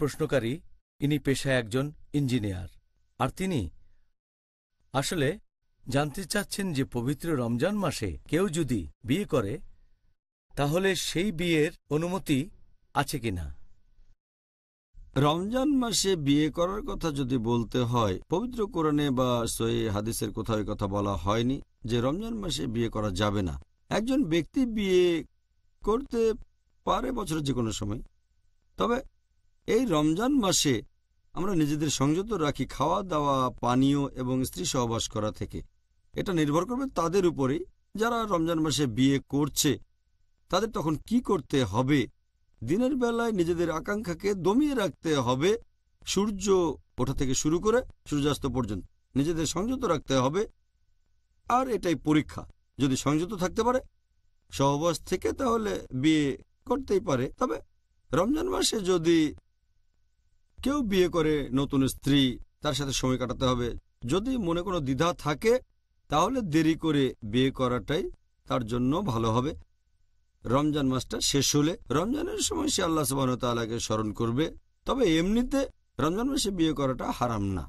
প্রশ্নকারী ইনি পেশায় একজন ইঞ্জিনিয়ার আর তিনি আসলে জানতে চাচ্ছেন যে পবিত্র রমজান মাসে কেউ যদি বিয়ে করে তাহলে সেই বিয়ের অনুমতি আছে কিনা রমজান মাসে বিয়ে করার কথা যদি বলতে হয় পবিত্র কোরআনে বা সই হাদিসের কোথাও কথা বলা হয়নি যে রমজান মাসে বিয়ে করা যাবে না একজন ব্যক্তি বিয়ে করতে পারে বছরের যে কোনো সময় তবে এই রমজান মাসে আমরা নিজেদের সংযত রাখি খাওয়া দাওয়া পানীয় এবং স্ত্রী সহবাস করা থেকে এটা নির্ভর করবে তাদের উপরে যারা রমজান মাসে বিয়ে করছে তাদের তখন কি করতে হবে দিনের বেলায় নিজেদের আকাঙ্ক্ষাকে দমিয়ে রাখতে হবে সূর্য ওঠা থেকে শুরু করে সূর্যাস্ত পর্যন্ত নিজেদের সংযত রাখতে হবে আর এটাই পরীক্ষা যদি সংযত থাকতে পারে সহবাস থেকে তাহলে বিয়ে করতেই পারে তবে রমজান মাসে যদি কেউ বিয়ে করে নতুন স্ত্রী তার সাথে সময় কাটাতে হবে যদি মনে কোনো দ্বিধা থাকে তাহলে দেরি করে বিয়ে করাটাই তার জন্য ভালো হবে রমজান মাসটা শেষ হলে রমজানের সময় সে আল্লাহ সুবাহ তালাকে স্মরণ করবে তবে এমনিতে রমজান মাসে বিয়ে করাটা হারাম না